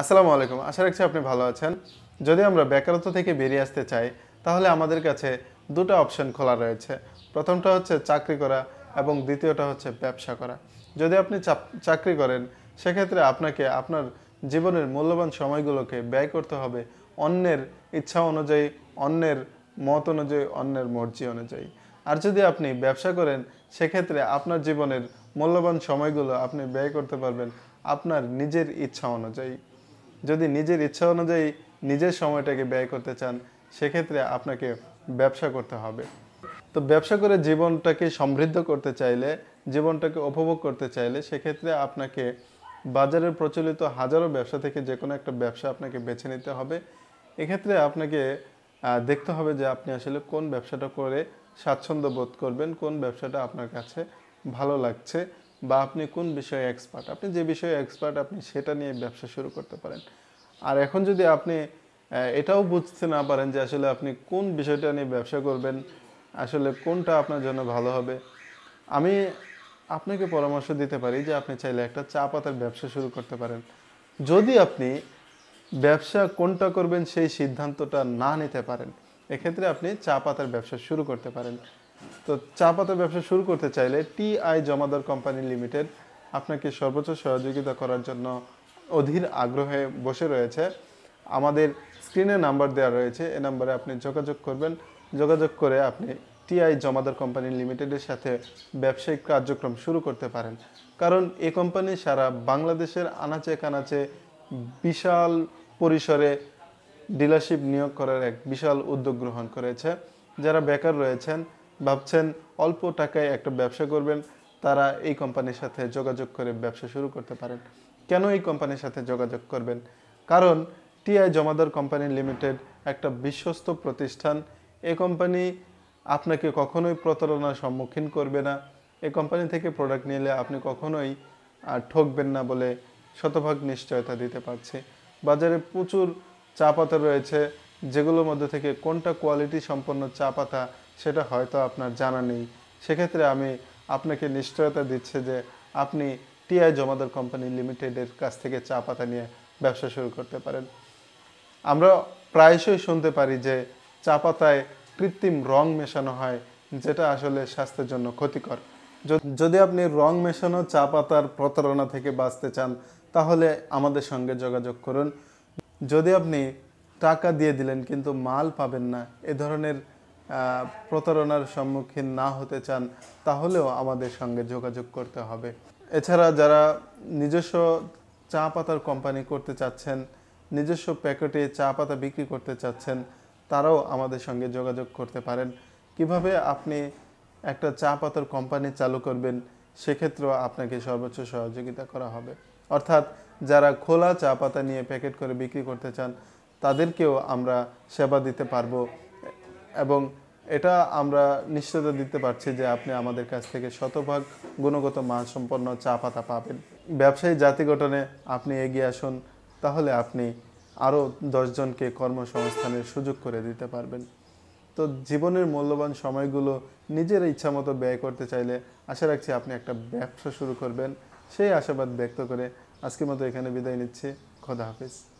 আসসালামু আলাইকুম আশা রাখছি আপনি ভালো আছেন যদি আমরা বেকারত্ব থেকে বেরিয়ে আসতে চাই তাহলে আমাদের কাছে দুটো অপশন খোলা রয়েছে প্রথমটা হচ্ছে চাকরি করা এবং দ্বিতীয়টা হচ্ছে ব্যবসা করা যদি আপনি চাকরি করেন সেক্ষেত্রে আপনাকে আপনার জীবনের মূল্যবান সময়গুলোকে ব্যয় করতে হবে অন্যের ইচ্ছা অনুযায়ী অন্যের মত অনুযায়ী অন্যের মর্জি অনুযায়ী আর যদি আপনি ব্যবসা করেন সেক্ষেত্রে আপনার জীবনের মূল্যবান সময়গুলো আপনি ব্যয় করতে পারবেন আপনার নিজের ইচ্ছা অনুযায়ী যদি নিজের ইচ্ছা অনুযায়ী নিজের সময়টাকে ব্যয় করতে চান সেক্ষেত্রে আপনাকে ব্যবসা করতে হবে তো ব্যবসা করে জীবনটাকে সমৃদ্ধ করতে চাইলে জীবনটাকে উপভোগ করতে চাইলে সেক্ষেত্রে আপনাকে বাজারের প্রচলিত হাজারো ব্যবসা থেকে যে কোনো একটা ব্যবসা আপনাকে বেছে নিতে হবে এক্ষেত্রে আপনাকে দেখতে হবে যে আপনি আসলে কোন ব্যবসাটা করে স্বাচ্ছন্দ্য বোধ করবেন কোন ব্যবসাটা আপনার কাছে ভালো লাগছে বা আপনি কোন বিষয়ে এক্সপার্ট আপনি যে বিষয়ে এক্সপার্ট আপনি সেটা নিয়ে ব্যবসা শুরু করতে পারেন আর এখন যদি আপনি এটাও বুঝতে না পারেন যে আসলে আপনি কোন বিষয়টা নিয়ে ব্যবসা করবেন আসলে কোনটা আপনার জন্য ভালো হবে আমি আপনাকে পরামর্শ দিতে পারি যে আপনি চাইলে একটা চা পাতার ব্যবসা শুরু করতে পারেন যদি আপনি ব্যবসা কোনটা করবেন সেই সিদ্ধান্তটা না নিতে পারেন এক্ষেত্রে আপনি চা পাতার ব্যবসা শুরু করতে পারেন তো চা পাতা ব্যবসা শুরু করতে চাইলে T I Jamadar company limited আপনাকে সর্বোচ্চ সহযোগিতা করার জন্য অধীর আগ্রহে বসে রয়েছে আমাদের স্ক্রিনে নাম্বার দেওয়া রয়েছে এ নাম্বারে আপনি যোগাযোগ করবেন যোগাযোগ করে আপনি টিআই জমাদার কোম্পানি লিমিটেডের সাথে ব্যবসায়িক কার্যক্রম শুরু করতে পারেন কারণ এ কোম্পানি সারা বাংলাদেশের আনাচে কানাচে বিশাল পরিসরে ডিলারশিপ নিয়োগ করার এক বিশাল উদ্যোগ গ্রহণ করেছে যারা বেকার রয়েছেন ভাবছেন অল্প টাকায় একটা ব্যবসা করবেন তারা এই কোম্পানির সাথে যোগাযোগ করে ব্যবসা শুরু করতে পারেন কেন এই কোম্পানির সাথে যোগাযোগ করবেন কারণ টিআই জমাদার কোম্পানি লিমিটেড একটা বিশ্বস্ত প্রতিষ্ঠান এ কোম্পানি আপনাকে কখনোই প্রতারণার সম্মুখীন করবে না এ কোম্পানি থেকে প্রোডাক্ট নিলে আপনি কখনোই আর ঠকবেন না বলে শতভাগ নিশ্চয়তা দিতে পারছে বাজারে প্রচুর চা রয়েছে যেগুলোর মধ্যে থেকে কোনটা কোয়ালিটি সম্পন্ন চা পাতা সেটা হয়তো আপনার জানা নেই সেক্ষেত্রে আমি আপনাকে নিশ্চয়তা দিচ্ছে যে আপনি টিআই জমাদার কোম্পানি লিমিটেডের কাছ থেকে চা পাতা নিয়ে ব্যবসা শুরু করতে পারেন আমরা প্রায়শই শুনতে পারি যে চা পাতায় কৃত্রিম রং মেশানো হয় যেটা আসলে স্বাস্থ্যের জন্য ক্ষতিকর যদি আপনি রং মেশানো চা পাতার প্রতারণা থেকে বাঁচতে চান তাহলে আমাদের সঙ্গে যোগাযোগ করুন যদি আপনি টাকা দিয়ে দিলেন কিন্তু মাল পাবেন না এ ধরনের প্রতারণার সম্মুখীন না হতে চান তাহলেও আমাদের সঙ্গে যোগাযোগ করতে হবে এছাড়া যারা নিজস্ব চা পাতার কোম্পানি করতে চাচ্ছেন নিজস্ব প্যাকেটে চা পাতা বিক্রি করতে চাচ্ছেন তারাও আমাদের সঙ্গে যোগাযোগ করতে পারেন কিভাবে আপনি একটা চা পাতার কোম্পানি চালু করবেন সেক্ষেত্রেও আপনাকে সর্বোচ্চ সহযোগিতা করা হবে অর্থাৎ যারা খোলা চা পাতা নিয়ে প্যাকেট করে বিক্রি করতে চান তাদেরকেও আমরা সেবা দিতে পারবো এবং এটা আমরা নিশ্চয়তা দিতে পারছি যে আপনি আমাদের কাছ থেকে শতভাগ গুণগত মানসম্পন্ন চা পাতা পাবেন ব্যবসায়ী জাতি গঠনে আপনি এগিয়ে আসুন তাহলে আপনি আরও দশজনকে কর্মসংস্থানের সুযোগ করে দিতে পারবেন তো জীবনের মূল্যবান সময়গুলো নিজের ইচ্ছা মতো ব্যয় করতে চাইলে আশা রাখছি আপনি একটা ব্যবসা শুরু করবেন সেই আশাবাদ ব্যক্ত করে আজকের মতো এখানে বিদায় নিচ্ছে খোদা হাফিজ